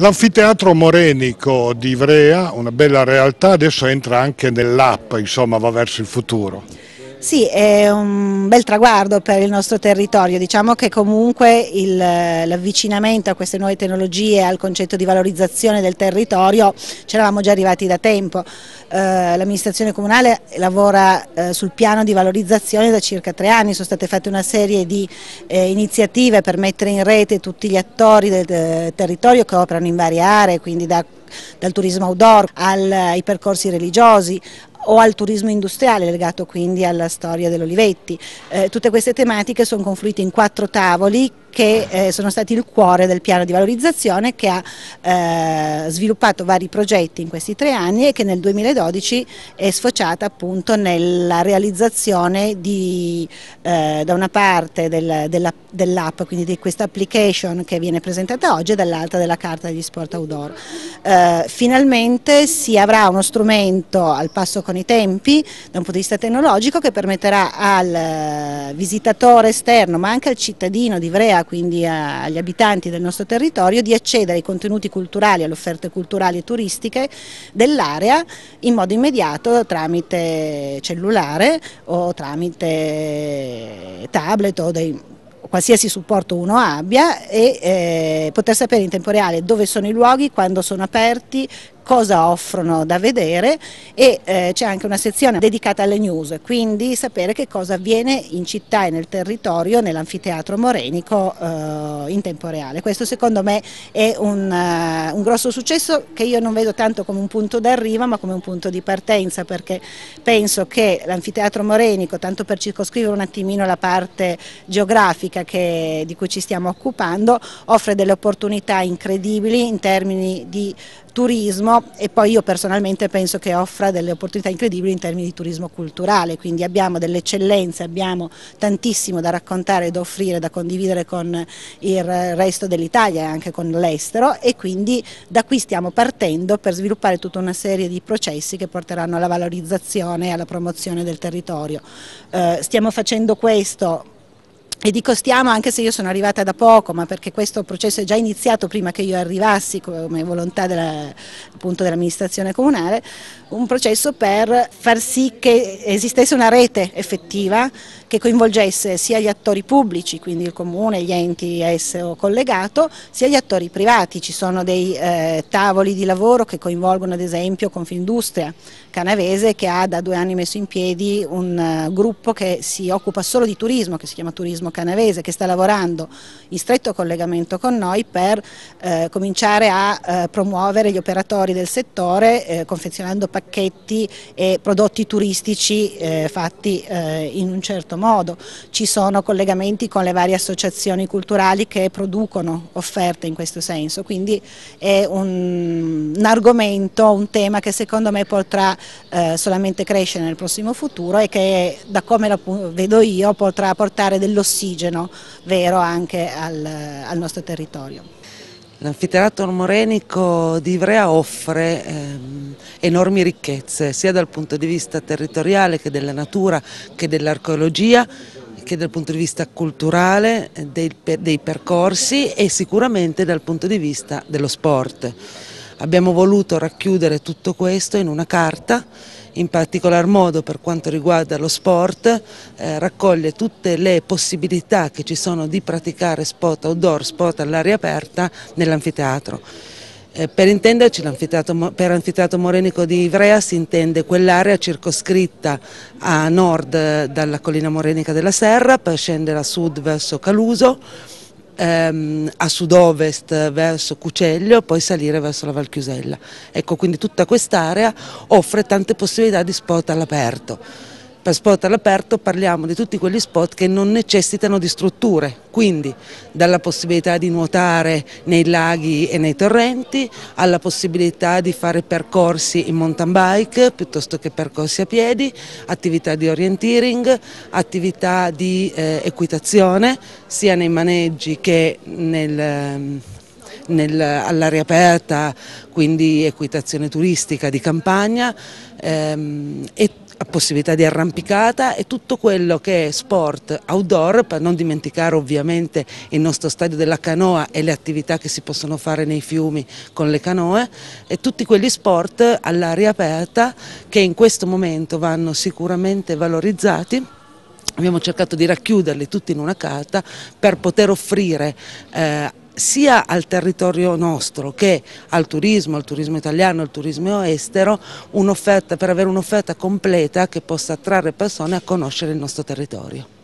L'anfiteatro morenico di Ivrea, una bella realtà, adesso entra anche nell'app, insomma va verso il futuro. Sì, è un bel traguardo per il nostro territorio, diciamo che comunque l'avvicinamento a queste nuove tecnologie, al concetto di valorizzazione del territorio, ce l'avamo già arrivati da tempo. Eh, L'amministrazione comunale lavora eh, sul piano di valorizzazione da circa tre anni, sono state fatte una serie di eh, iniziative per mettere in rete tutti gli attori del, del eh, territorio che operano in varie aree, quindi da dal turismo outdoor ai percorsi religiosi, o al turismo industriale legato quindi alla storia dell'Olivetti. Eh, tutte queste tematiche sono confluite in quattro tavoli che eh, sono stati il cuore del piano di valorizzazione che ha eh, sviluppato vari progetti in questi tre anni e che nel 2012 è sfociata appunto nella realizzazione di, eh, da una parte del, dell'app, dell quindi di questa application che viene presentata oggi e dall'altra della carta degli sport outdoor. Eh, finalmente si avrà uno strumento al passo con i tempi da un punto di vista tecnologico che permetterà al eh, visitatore esterno ma anche al cittadino di Ivrea Europea, quindi agli abitanti del nostro territorio, di accedere ai contenuti culturali, alle offerte culturali e turistiche dell'area in modo immediato tramite cellulare o tramite tablet o dei qualsiasi supporto uno abbia e eh, poter sapere in tempo reale dove sono i luoghi, quando sono aperti, cosa offrono da vedere e eh, c'è anche una sezione dedicata alle news, quindi sapere che cosa avviene in città e nel territorio, nell'anfiteatro morenico eh, in tempo reale. Questo secondo me è un, uh, un grosso successo che io non vedo tanto come un punto d'arrivo ma come un punto di partenza perché penso che l'anfiteatro morenico, tanto per circoscrivere un attimino la parte geografica che, di cui ci stiamo occupando, offre delle opportunità incredibili in termini di turismo e poi io personalmente penso che offra delle opportunità incredibili in termini di turismo culturale, quindi abbiamo delle eccellenze, abbiamo tantissimo da raccontare, da offrire, da condividere con il resto dell'Italia e anche con l'estero e quindi da qui stiamo partendo per sviluppare tutta una serie di processi che porteranno alla valorizzazione e alla promozione del territorio. Eh, stiamo facendo questo e dico stiamo anche se io sono arrivata da poco, ma perché questo processo è già iniziato prima che io arrivassi come volontà dell'amministrazione dell comunale, un processo per far sì che esistesse una rete effettiva che coinvolgesse sia gli attori pubblici, quindi il comune, gli enti a esso collegato, sia gli attori privati. Ci sono dei eh, tavoli di lavoro che coinvolgono ad esempio Confindustria Canavese che ha da due anni messo in piedi un uh, gruppo che si occupa solo di turismo, che si chiama Turismo Canavese, che sta lavorando in stretto collegamento con noi per eh, cominciare a eh, promuovere gli operatori del settore eh, confezionando pacchetti e prodotti turistici eh, fatti in un certo modo. Ci sono collegamenti con le varie associazioni culturali che producono offerte in questo senso, quindi è un, un argomento, un tema che secondo me potrà eh, solamente crescere nel prossimo futuro e che da come lo vedo io potrà portare dell'ossigeno vero anche al, al nostro territorio. L'anfiteatro morenico di Ivrea offre ehm, enormi ricchezze sia dal punto di vista territoriale che della natura che dell'archeologia che dal punto di vista culturale dei, dei percorsi e sicuramente dal punto di vista dello sport. Abbiamo voluto racchiudere tutto questo in una carta in particolar modo per quanto riguarda lo sport, eh, raccoglie tutte le possibilità che ci sono di praticare sport outdoor, sport all'aria aperta nell'anfiteatro. Eh, per intenderci, per anfiteatro morenico di Ivrea si intende quell'area circoscritta a nord dalla collina morenica della Serra per scendere a sud verso Caluso, ehm, a sud-ovest verso Cuceglio e poi salire verso la Valchiusella. Ecco, quindi tutta quest'area offre tante possibilità di sport all'aperto. Per sport all'aperto parliamo di tutti quegli spot che non necessitano di strutture, quindi dalla possibilità di nuotare nei laghi e nei torrenti, alla possibilità di fare percorsi in mountain bike piuttosto che percorsi a piedi, attività di orienteering, attività di eh, equitazione sia nei maneggi che nel ehm, all'aria aperta, quindi equitazione turistica di campagna ehm, e possibilità di arrampicata e tutto quello che è sport outdoor, per non dimenticare ovviamente il nostro stadio della canoa e le attività che si possono fare nei fiumi con le canoe e tutti quegli sport all'aria aperta che in questo momento vanno sicuramente valorizzati Abbiamo cercato di racchiuderli tutti in una carta per poter offrire eh, sia al territorio nostro che al turismo, al turismo italiano, al turismo estero, per avere un'offerta completa che possa attrarre persone a conoscere il nostro territorio.